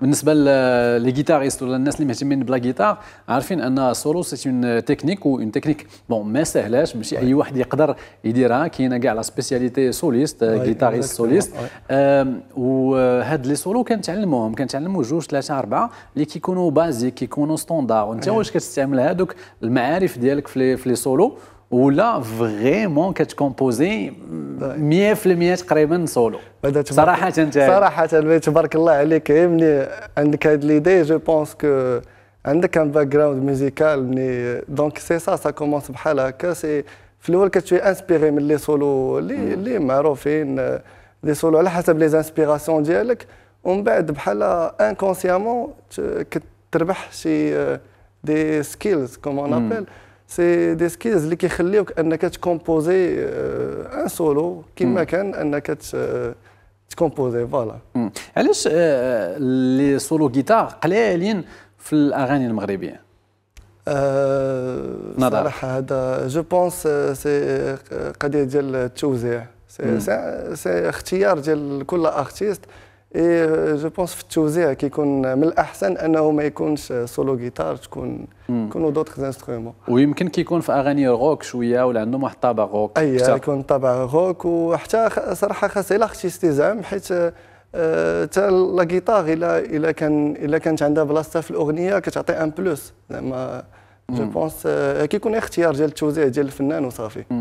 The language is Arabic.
بالنسبه جيتاريست ولا الناس اللي مهتمين بلا جيتار عارفين ان السولو سي اون تكنيك و اون تكنيك بون ما سهلاش ماشي اي واحد يقدر يديرها كاينه كاع لا سبيسياليتي سوليست جيتاريست سوليست وهاد لي سولو كنتعلموهم كنتعلمو جوج ثلاثه اربعه اللي كيكونوا بازيك كيكونوا ستوندار وانت واش كتستعمل هادوك المعارف ديالك في لي سولو ولا فريمون كتكومبوزي 100% تقريبا سولو صراحه صراحه تبارك الله عليك ملي عندك هاد ليدي جو بونس كو عندك ان باك جراوند ميوزيكال ملي دونك سي سا سا كومونس بحال هكا سي في الاول كتشوي انسبيري من لي سولو اللي اللي معروفين لي سولو على حسب لي زانسبيراسيون ديالك ومن بعد بحال انكونسيامون كتربح شي دي سكيلز كوم اون ابل سي دي سكيلز اللي كيخليوك انك تكومبوزي ان سولو كما كان انك تكومبوزي فوالا علاش لي سولو جيتار قليلين في الاغاني المغربيه صراحه هذا جو بونس سي قضيه ديال التوزيع سي hmm. اختيار ديال كل ارتيست اي جو بونس في التوزيع كيكون من الاحسن انه ما يكونش سولو جيتار تكون يكونوا دوطخ انسترومون ويمكن كيكون في اغاني روك شويه ولا عندهم واحد الطابع روك اي يعني يكون طابع روك وحتى صراحه خاص الا اختي استزام حيت آه، حتى لا جيتار الا الا كان الا كانت عندها بلاصتها في الاغنيه كتعطي ان بلوس زعما جو بونس كيكون اختيار ديال التوزيع ديال الفنان وصافي hmm.